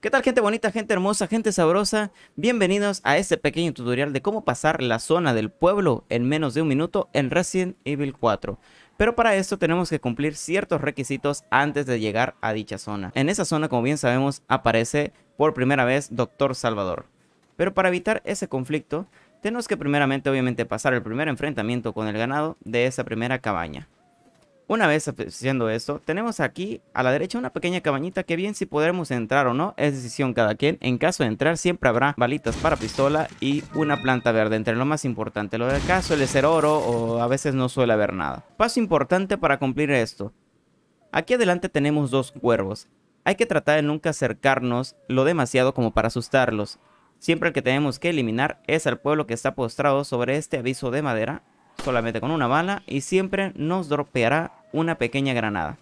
¿Qué tal gente bonita, gente hermosa, gente sabrosa? Bienvenidos a este pequeño tutorial de cómo pasar la zona del pueblo en menos de un minuto en Resident Evil 4. Pero para esto tenemos que cumplir ciertos requisitos antes de llegar a dicha zona. En esa zona, como bien sabemos, aparece por primera vez Doctor Salvador. Pero para evitar ese conflicto, tenemos que primeramente obviamente pasar el primer enfrentamiento con el ganado de esa primera cabaña. Una vez haciendo esto, tenemos aquí a la derecha una pequeña cabañita que bien si podremos entrar o no, es decisión cada quien. En caso de entrar siempre habrá balitas para pistola y una planta verde, entre lo más importante. Lo de caso suele ser oro o a veces no suele haber nada. Paso importante para cumplir esto. Aquí adelante tenemos dos cuervos. Hay que tratar de nunca acercarnos lo demasiado como para asustarlos. Siempre el que tenemos que eliminar es al pueblo que está postrado sobre este aviso de madera solamente con una bala y siempre nos dropeará una pequeña granada.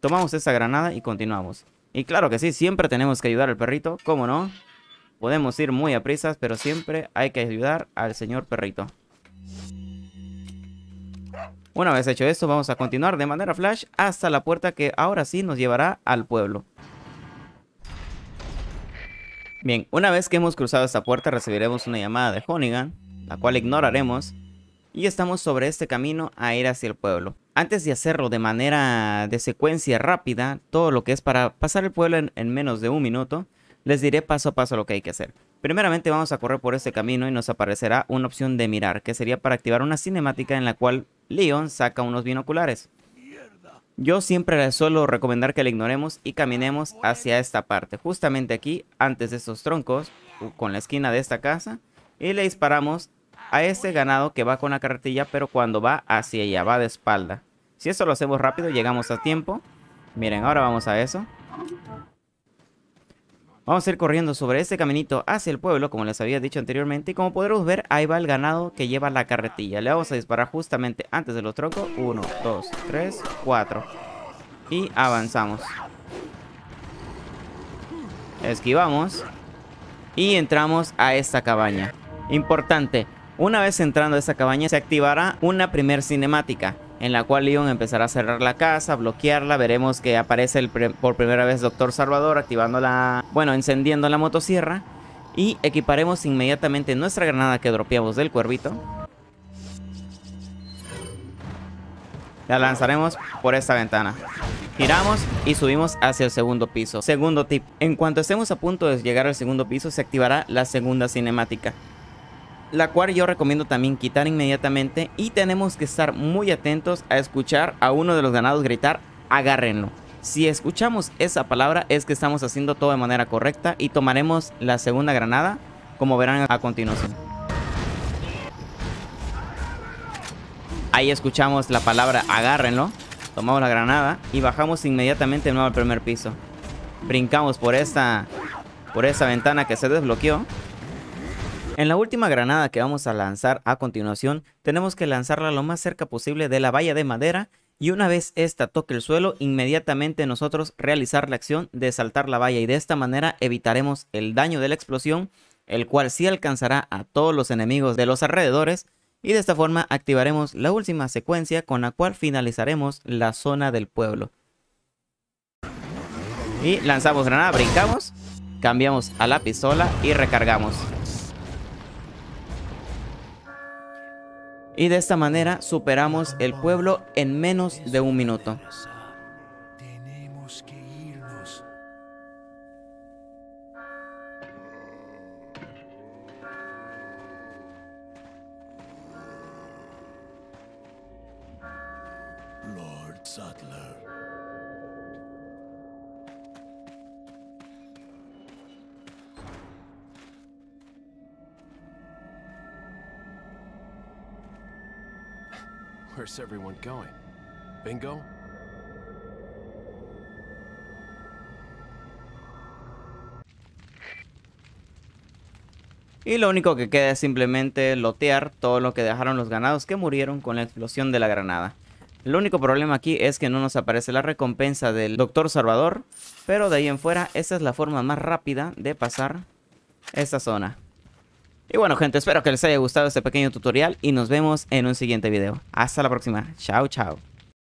Tomamos esa granada y continuamos. Y claro que sí, siempre tenemos que ayudar al perrito, ¿cómo no? Podemos ir muy a prisas, pero siempre hay que ayudar al señor perrito. Una vez hecho esto, vamos a continuar de manera flash hasta la puerta que ahora sí nos llevará al pueblo. Bien, una vez que hemos cruzado esta puerta recibiremos una llamada de Honigan, la cual ignoraremos y estamos sobre este camino a ir hacia el pueblo. Antes de hacerlo de manera de secuencia rápida, todo lo que es para pasar el pueblo en, menos de un minuto, les diré paso a paso lo que hay que hacer. Primeramente vamos a correr por este camino y nos aparecerá una opción de mirar, que sería para activar una cinemática en la cual Leon saca unos binoculares. Yo siempre les suelo recomendar que le ignoremos y caminemos hacia esta parte, justamente aquí, antes de estos troncos, con la esquina de esta casa, y le disparamos a ese ganado que va con la carretilla, pero cuando va hacia ella... va de espalda. Si eso lo hacemos rápido, llegamos a tiempo. Miren, ahora vamos a eso. Vamos a ir corriendo sobre este caminito hacia el pueblo, como les había dicho anteriormente. Y como podremos ver, ahí va el ganado que lleva la carretilla. Le vamos a disparar justamente antes de los troncos. Uno, dos, tres, cuatro. Y avanzamos. Esquivamos. Y entramos a esta cabaña. Importante, una vez entrando a esta cabaña se activará una primer cinemática en la cual Leon empezará a cerrar la casa, bloquearla, veremos que aparece por primera vez Doctor Salvador activando la, bueno, encendiendo la motosierra y equiparemos inmediatamente nuestra granada que dropeamos del cuervito. La lanzaremos por esta ventana. Giramos y subimos hacia el segundo piso. Segundo tip, en cuanto estemos a punto de llegar al segundo piso se activará la segunda cinemática la cual yo recomiendo también quitar inmediatamente y tenemos que estar muy atentos a escuchar a uno de los ganados gritar agárrenlo. Si escuchamos esa palabra es que estamos haciendo todo de manera correcta y tomaremos la segunda granada como verán a continuación. Ahí escuchamos la palabra agárrenlo, tomamos la granada y bajamos inmediatamente de nuevo al primer piso. Brincamos por esta, por esa ventana que se desbloqueó en la última granada que vamos a lanzar a continuación, tenemos que lanzarla lo más cerca posible de la valla de madera y una vez esta toque el suelo, inmediatamente nosotros realizar la acción de saltar la valla y de esta manera evitaremos el daño de la explosión, el cual sí alcanzará a todos los enemigos de los alrededores y de esta forma activaremos la última secuencia con la cual finalizaremos la zona del pueblo. Y lanzamos granada, brincamos, cambiamos a la pistola y recargamos. y de esta manera superamos el pueblo en menos de un minuto. Bingo? Y lo único que queda es simplemente lotear todo lo que dejaron los ganados que murieron con la explosión de la granada. El único problema aquí es que no nos aparece la recompensa del Doctor Salvador, pero de ahí en fuera esa es la forma más rápida de pasar esta zona. Y bueno gente, espero que les haya gustado este pequeño tutorial y nos vemos en un siguiente video. Hasta la próxima. Chao, chao.